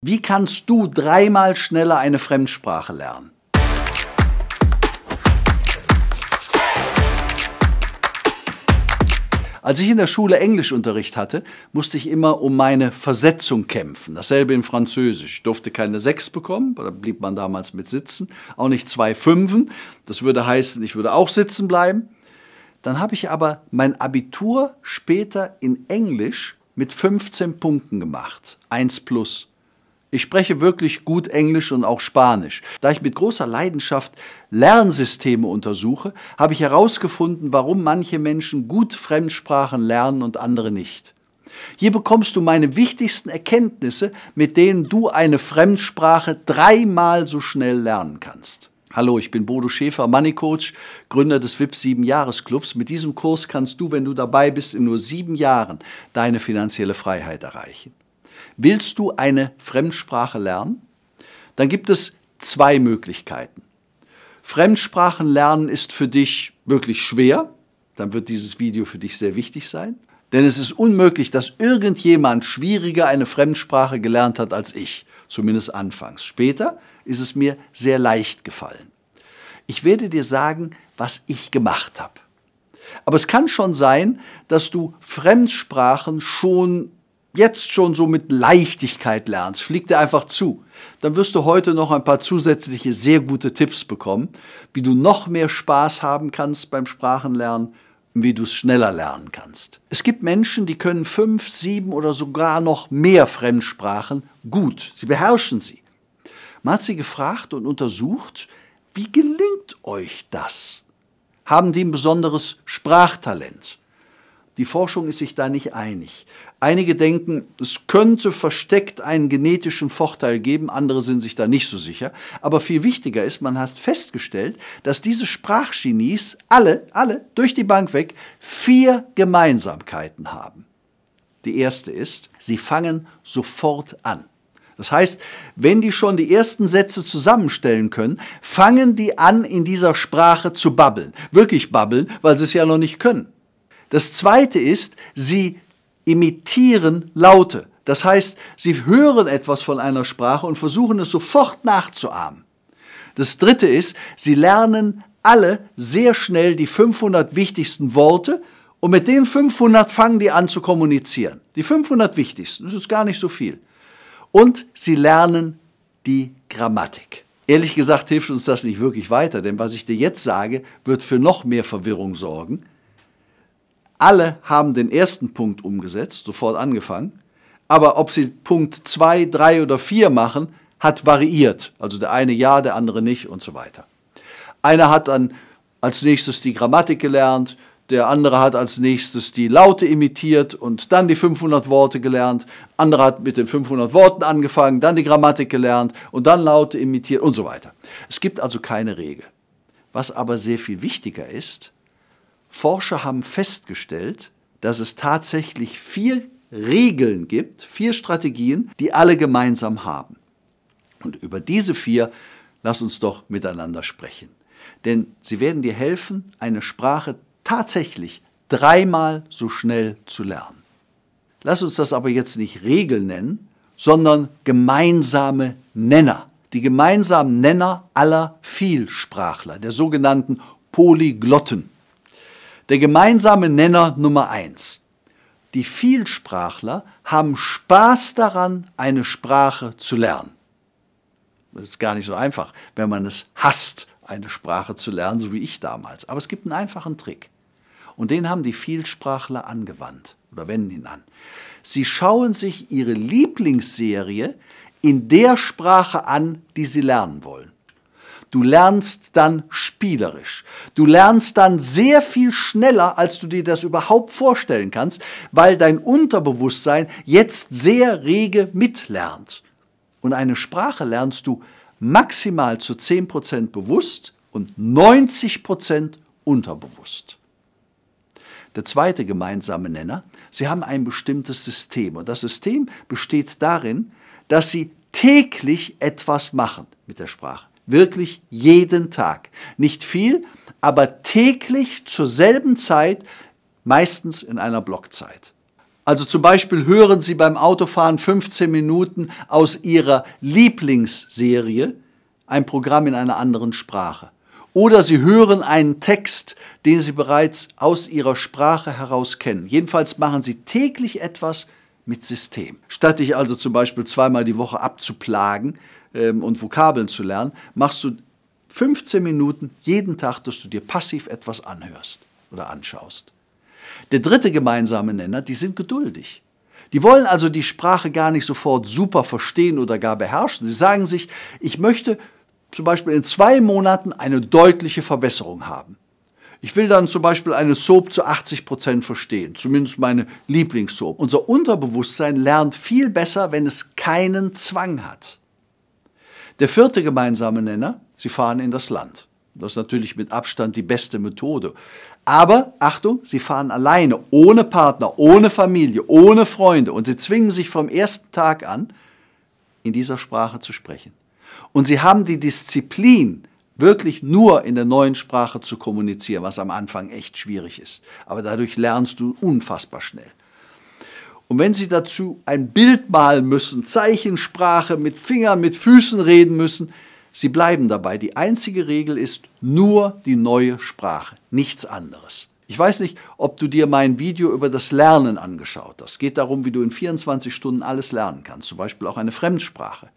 Wie kannst du dreimal schneller eine Fremdsprache lernen? Als ich in der Schule Englischunterricht hatte, musste ich immer um meine Versetzung kämpfen. Dasselbe in Französisch. Ich durfte keine Sechs bekommen, da blieb man damals mit sitzen. Auch nicht zwei Fünfen. Das würde heißen, ich würde auch sitzen bleiben. Dann habe ich aber mein Abitur später in Englisch mit 15 Punkten gemacht. Eins plus. Ich spreche wirklich gut Englisch und auch Spanisch. Da ich mit großer Leidenschaft Lernsysteme untersuche, habe ich herausgefunden, warum manche Menschen gut Fremdsprachen lernen und andere nicht. Hier bekommst du meine wichtigsten Erkenntnisse, mit denen du eine Fremdsprache dreimal so schnell lernen kannst. Hallo, ich bin Bodo Schäfer, Money Coach, Gründer des VIP 7 Jahres Clubs. Mit diesem Kurs kannst du, wenn du dabei bist, in nur sieben Jahren deine finanzielle Freiheit erreichen. Willst du eine Fremdsprache lernen? Dann gibt es zwei Möglichkeiten. Fremdsprachen lernen ist für dich wirklich schwer, dann wird dieses Video für dich sehr wichtig sein. Denn es ist unmöglich, dass irgendjemand schwieriger eine Fremdsprache gelernt hat als ich, zumindest anfangs. Später ist es mir sehr leicht gefallen. Ich werde dir sagen, was ich gemacht habe. Aber es kann schon sein, dass du Fremdsprachen schon jetzt schon so mit Leichtigkeit lernst, flieg dir einfach zu, dann wirst du heute noch ein paar zusätzliche sehr gute Tipps bekommen, wie du noch mehr Spaß haben kannst beim Sprachenlernen und wie du es schneller lernen kannst. Es gibt Menschen, die können fünf, sieben oder sogar noch mehr Fremdsprachen gut. Sie beherrschen sie. Man hat sie gefragt und untersucht, wie gelingt euch das? Haben die ein besonderes Sprachtalent? Die Forschung ist sich da nicht einig. Einige denken, es könnte versteckt einen genetischen Vorteil geben, andere sind sich da nicht so sicher. Aber viel wichtiger ist, man hat festgestellt, dass diese Sprachgenies alle, alle durch die Bank weg vier Gemeinsamkeiten haben. Die erste ist, sie fangen sofort an. Das heißt, wenn die schon die ersten Sätze zusammenstellen können, fangen die an, in dieser Sprache zu babbeln. Wirklich babbeln, weil sie es ja noch nicht können. Das zweite ist, sie imitieren Laute. Das heißt, sie hören etwas von einer Sprache und versuchen es sofort nachzuahmen. Das dritte ist, sie lernen alle sehr schnell die 500 wichtigsten Worte und mit den 500 fangen die an zu kommunizieren. Die 500 wichtigsten, das ist gar nicht so viel. Und sie lernen die Grammatik. Ehrlich gesagt hilft uns das nicht wirklich weiter, denn was ich dir jetzt sage, wird für noch mehr Verwirrung sorgen. Alle haben den ersten Punkt umgesetzt, sofort angefangen. Aber ob sie Punkt 2, 3 oder 4 machen, hat variiert. Also der eine ja, der andere nicht und so weiter. Einer hat dann als nächstes die Grammatik gelernt, der andere hat als nächstes die Laute imitiert und dann die 500 Worte gelernt, Andere hat mit den 500 Worten angefangen, dann die Grammatik gelernt und dann Laute imitiert und so weiter. Es gibt also keine Regel. Was aber sehr viel wichtiger ist, Forscher haben festgestellt, dass es tatsächlich vier Regeln gibt, vier Strategien, die alle gemeinsam haben. Und über diese vier lass uns doch miteinander sprechen. Denn sie werden dir helfen, eine Sprache tatsächlich dreimal so schnell zu lernen. Lass uns das aber jetzt nicht Regeln nennen, sondern gemeinsame Nenner. Die gemeinsamen Nenner aller Vielsprachler, der sogenannten Polyglotten. Der gemeinsame Nenner Nummer eins. Die Vielsprachler haben Spaß daran, eine Sprache zu lernen. Das ist gar nicht so einfach, wenn man es hasst, eine Sprache zu lernen, so wie ich damals. Aber es gibt einen einfachen Trick. Und den haben die Vielsprachler angewandt oder wenden ihn an. Sie schauen sich ihre Lieblingsserie in der Sprache an, die sie lernen wollen. Du lernst dann spielerisch. Du lernst dann sehr viel schneller, als du dir das überhaupt vorstellen kannst, weil dein Unterbewusstsein jetzt sehr rege mitlernt. Und eine Sprache lernst du maximal zu 10% bewusst und 90% unterbewusst. Der zweite gemeinsame Nenner, sie haben ein bestimmtes System. Und das System besteht darin, dass sie täglich etwas machen mit der Sprache wirklich jeden Tag. Nicht viel, aber täglich zur selben Zeit, meistens in einer Blockzeit. Also zum Beispiel hören Sie beim Autofahren 15 Minuten aus Ihrer Lieblingsserie ein Programm in einer anderen Sprache. Oder Sie hören einen Text, den Sie bereits aus Ihrer Sprache heraus kennen. Jedenfalls machen Sie täglich etwas, mit System. Statt dich also zum Beispiel zweimal die Woche abzuplagen ähm, und Vokabeln zu lernen, machst du 15 Minuten jeden Tag, dass du dir passiv etwas anhörst oder anschaust. Der dritte gemeinsame Nenner, die sind geduldig. Die wollen also die Sprache gar nicht sofort super verstehen oder gar beherrschen. Sie sagen sich, ich möchte zum Beispiel in zwei Monaten eine deutliche Verbesserung haben. Ich will dann zum Beispiel eine Soap zu 80% Prozent verstehen, zumindest meine Lieblingssoap. Unser Unterbewusstsein lernt viel besser, wenn es keinen Zwang hat. Der vierte gemeinsame Nenner, sie fahren in das Land. Das ist natürlich mit Abstand die beste Methode. Aber Achtung, sie fahren alleine, ohne Partner, ohne Familie, ohne Freunde und sie zwingen sich vom ersten Tag an, in dieser Sprache zu sprechen. Und sie haben die Disziplin, wirklich nur in der neuen Sprache zu kommunizieren, was am Anfang echt schwierig ist. Aber dadurch lernst du unfassbar schnell. Und wenn Sie dazu ein Bild malen müssen, Zeichensprache mit Fingern, mit Füßen reden müssen, Sie bleiben dabei. Die einzige Regel ist nur die neue Sprache, nichts anderes. Ich weiß nicht, ob du dir mein Video über das Lernen angeschaut hast. Es geht darum, wie du in 24 Stunden alles lernen kannst, zum Beispiel auch eine Fremdsprache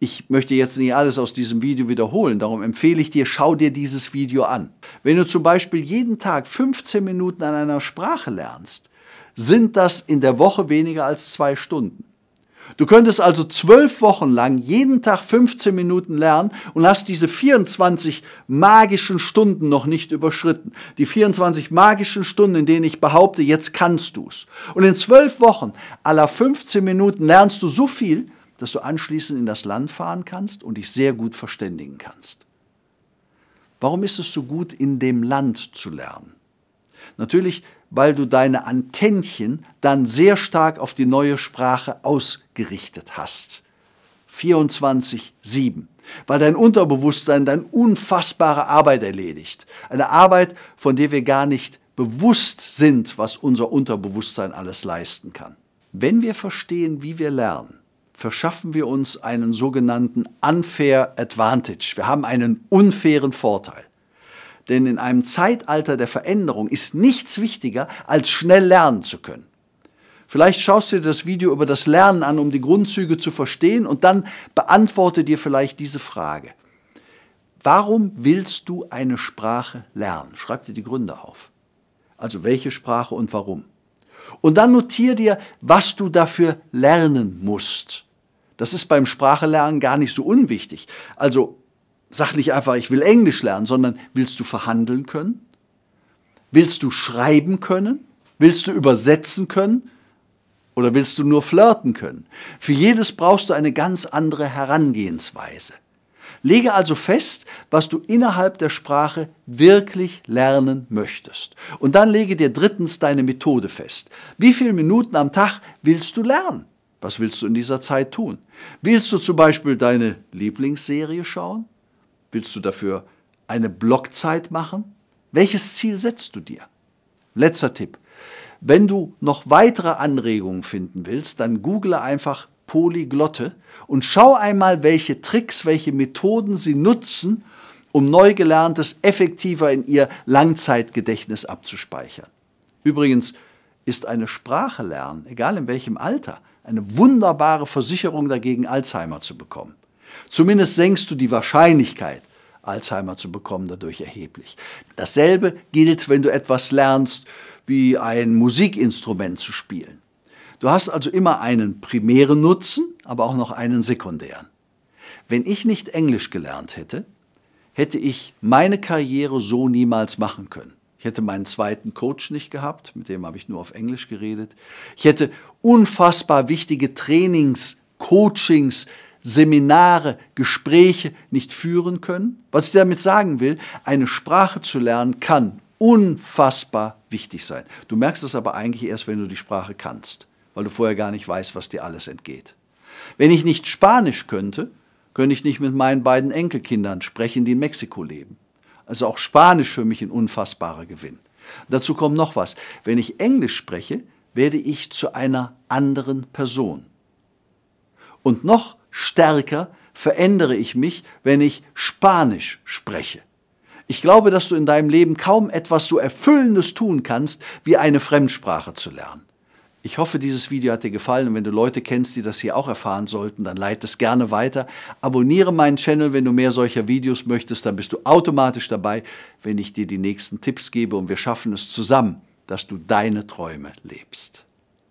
ich möchte jetzt nicht alles aus diesem Video wiederholen, darum empfehle ich dir, schau dir dieses Video an. Wenn du zum Beispiel jeden Tag 15 Minuten an einer Sprache lernst, sind das in der Woche weniger als zwei Stunden. Du könntest also zwölf Wochen lang jeden Tag 15 Minuten lernen und hast diese 24 magischen Stunden noch nicht überschritten. Die 24 magischen Stunden, in denen ich behaupte, jetzt kannst du's. Und in zwölf Wochen aller 15 Minuten lernst du so viel, dass du anschließend in das Land fahren kannst und dich sehr gut verständigen kannst. Warum ist es so gut, in dem Land zu lernen? Natürlich, weil du deine Antennchen dann sehr stark auf die neue Sprache ausgerichtet hast. 24-7. Weil dein Unterbewusstsein dann unfassbare Arbeit erledigt. Eine Arbeit, von der wir gar nicht bewusst sind, was unser Unterbewusstsein alles leisten kann. Wenn wir verstehen, wie wir lernen, verschaffen wir uns einen sogenannten unfair advantage. Wir haben einen unfairen Vorteil. Denn in einem Zeitalter der Veränderung ist nichts wichtiger, als schnell lernen zu können. Vielleicht schaust du dir das Video über das Lernen an, um die Grundzüge zu verstehen und dann beantworte dir vielleicht diese Frage. Warum willst du eine Sprache lernen? Schreib dir die Gründe auf. Also welche Sprache und warum? Und dann notier dir, was du dafür lernen musst. Das ist beim Sprachelernen gar nicht so unwichtig. Also sag nicht einfach, ich will Englisch lernen, sondern willst du verhandeln können? Willst du schreiben können? Willst du übersetzen können? Oder willst du nur flirten können? Für jedes brauchst du eine ganz andere Herangehensweise. Lege also fest, was du innerhalb der Sprache wirklich lernen möchtest. Und dann lege dir drittens deine Methode fest. Wie viele Minuten am Tag willst du lernen? Was willst du in dieser Zeit tun? Willst du zum Beispiel deine Lieblingsserie schauen? Willst du dafür eine Blockzeit machen? Welches Ziel setzt du dir? Letzter Tipp. Wenn du noch weitere Anregungen finden willst, dann google einfach Polyglotte und schau einmal, welche Tricks, welche Methoden sie nutzen, um Neugelerntes effektiver in ihr Langzeitgedächtnis abzuspeichern. Übrigens ist eine Sprache lernen, egal in welchem Alter, eine wunderbare Versicherung dagegen, Alzheimer zu bekommen. Zumindest senkst du die Wahrscheinlichkeit, Alzheimer zu bekommen, dadurch erheblich. Dasselbe gilt, wenn du etwas lernst, wie ein Musikinstrument zu spielen. Du hast also immer einen primären Nutzen, aber auch noch einen sekundären. Wenn ich nicht Englisch gelernt hätte, hätte ich meine Karriere so niemals machen können. Ich hätte meinen zweiten Coach nicht gehabt, mit dem habe ich nur auf Englisch geredet. Ich hätte unfassbar wichtige Trainings, Coachings, Seminare, Gespräche nicht führen können. Was ich damit sagen will, eine Sprache zu lernen kann unfassbar wichtig sein. Du merkst es aber eigentlich erst, wenn du die Sprache kannst, weil du vorher gar nicht weißt, was dir alles entgeht. Wenn ich nicht Spanisch könnte, könnte ich nicht mit meinen beiden Enkelkindern sprechen, die in Mexiko leben. Also auch Spanisch für mich ein unfassbarer Gewinn. Dazu kommt noch was. Wenn ich Englisch spreche, werde ich zu einer anderen Person. Und noch stärker verändere ich mich, wenn ich Spanisch spreche. Ich glaube, dass du in deinem Leben kaum etwas so Erfüllendes tun kannst, wie eine Fremdsprache zu lernen. Ich hoffe, dieses Video hat dir gefallen und wenn du Leute kennst, die das hier auch erfahren sollten, dann leite es gerne weiter. Abonniere meinen Channel, wenn du mehr solcher Videos möchtest, dann bist du automatisch dabei, wenn ich dir die nächsten Tipps gebe und wir schaffen es zusammen, dass du deine Träume lebst.